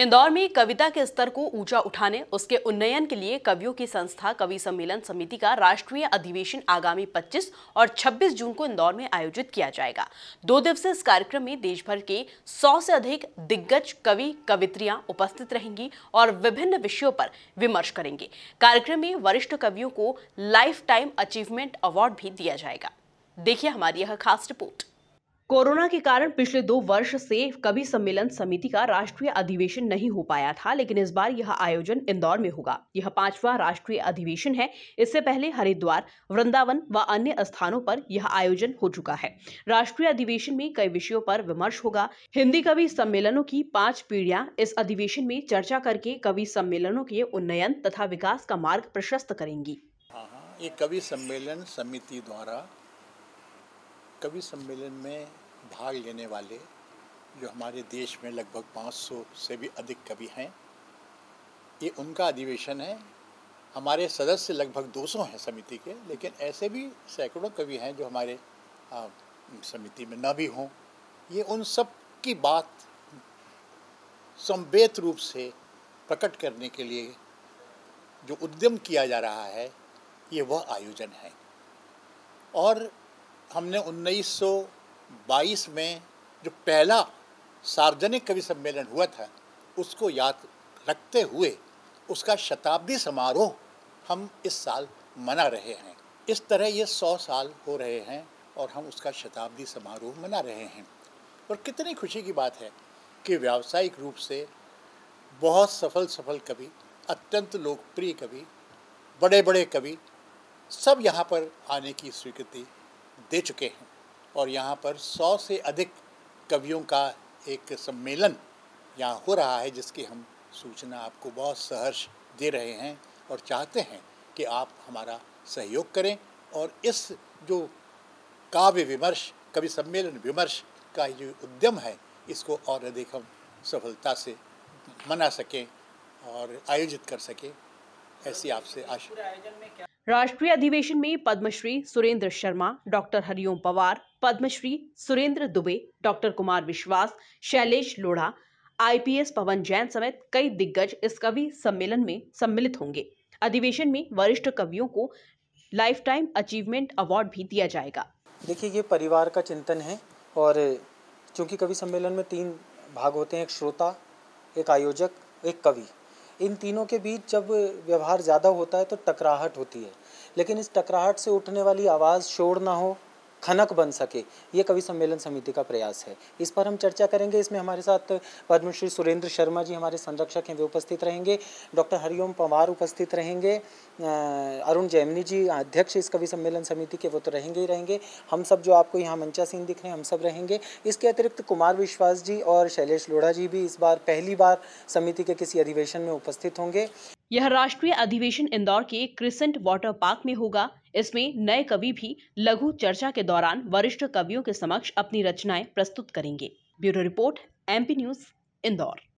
इंदौर में कविता के स्तर को ऊंचा उठाने उसके उन्नयन के लिए कवियों की संस्था कवि सम्मेलन समिति का राष्ट्रीय अधिवेशन आगामी 25 और 26 जून को इंदौर में आयोजित किया जाएगा दो दिवसीय इस कार्यक्रम में देश भर के 100 से अधिक दिग्गज कवि कवित्रियां उपस्थित रहेंगी और विभिन्न विषयों पर विमर्श करेंगे कार्यक्रम में वरिष्ठ कवियों को लाइफ टाइम अचीवमेंट अवार्ड भी दिया जाएगा देखिए हमारी यह खास रिपोर्ट कोरोना के कारण पिछले दो वर्ष से कवि सम्मेलन समिति का राष्ट्रीय अधिवेशन नहीं हो पाया था लेकिन इस बार यह आयोजन इंदौर में होगा यह पांचवा राष्ट्रीय अधिवेशन है इससे पहले हरिद्वार वृंदावन व अन्य स्थानों पर यह आयोजन हो चुका है राष्ट्रीय अधिवेशन में कई विषयों पर विमर्श होगा हिंदी कवि सम्मेलनों की पांच पीढ़ियां इस अधिवेशन में चर्चा करके कवि सम्मेलनों के उन्नयन तथा विकास का मार्ग प्रशस्त करेंगी हाँ, हाँ, ये कवि सम्मेलन समिति द्वारा कवि सम्मेलन में भाग लेने वाले जो हमारे देश में लगभग 500 से भी अधिक कवि हैं ये उनका अधिवेशन है हमारे सदस्य लगभग 200 हैं समिति के लेकिन ऐसे भी सैकड़ों कवि हैं जो हमारे समिति में ना भी हों ये उन सब की बात संवेद रूप से प्रकट करने के लिए जो उद्यम किया जा रहा है ये वह आयोजन है और हमने 1922 में जो पहला सार्वजनिक कवि सम्मेलन हुआ था उसको याद रखते हुए उसका शताब्दी समारोह हम इस साल मना रहे हैं इस तरह ये सौ साल हो रहे हैं और हम उसका शताब्दी समारोह मना रहे हैं और कितनी खुशी की बात है कि व्यावसायिक रूप से बहुत सफल सफल कवि अत्यंत लोकप्रिय कवि बड़े बड़े कवि सब यहाँ पर आने की स्वीकृति दे चुके हैं और यहाँ पर सौ से अधिक कवियों का एक सम्मेलन यहाँ हो रहा है जिसकी हम सूचना आपको बहुत सहर्ष दे रहे हैं और चाहते हैं कि आप हमारा सहयोग करें और इस जो काव्य विमर्श कवि सम्मेलन विमर्श का जो उद्यम है इसको और अधिक हम सफलता से मना सकें और आयोजित कर सकें ऐसी आपसे आशा राष्ट्रीय अधिवेशन में Padmashri Surendra Sharma doctor Hariom Pawar Padmashri Surendra Dubey doctor Kumar Vishwas Shailesh Lodha IPS Pawan Jain समेत कई दिग्गज इस कवि सम्मेलन में सम्मिलित होंगे अधिवेशन में वरिष्ठ कवियों को लाइफ टाइम अचीवमेंट अवार्ड भी दिया जाएगा देखिए ये परिवार का चिंतन है और चूंकि कवि सम्मेलन में तीन भाग होते हैं एक श्रोता एक आयोजक एक कवि इन तीनों के बीच जब व्यवहार ज़्यादा होता है तो टकराहट होती है लेकिन इस टकराहट से उठने वाली आवाज़ शोर ना हो खनक बन सके ये कवि सम्मेलन समिति का प्रयास है इस पर हम चर्चा करेंगे इसमें हमारे साथ पद्मश्री सुरेंद्र शर्मा जी हमारे संरक्षक हैं वे उपस्थित रहेंगे डॉक्टर हरिओम पवार उपस्थित रहेंगे अरुण जैमनी जी अध्यक्ष इस कवि सम्मेलन समिति के वो तो रहेंगे ही रहेंगे हम सब जो आपको यहाँ मंचा सिंह दिख रहे हैं हम सब रहेंगे इसके अतिरिक्त कुमार विश्वास जी और शैलेश लोढ़ा जी भी इस बार पहली बार समिति के किसी अधिवेशन में उपस्थित होंगे यह राष्ट्रीय अधिवेशन इंदौर के क्रिसेंट वाटर पार्क में होगा इसमें नए कवि भी लघु चर्चा के दौरान वरिष्ठ कवियों के समक्ष अपनी रचनाएं प्रस्तुत करेंगे bureau report MP news Indore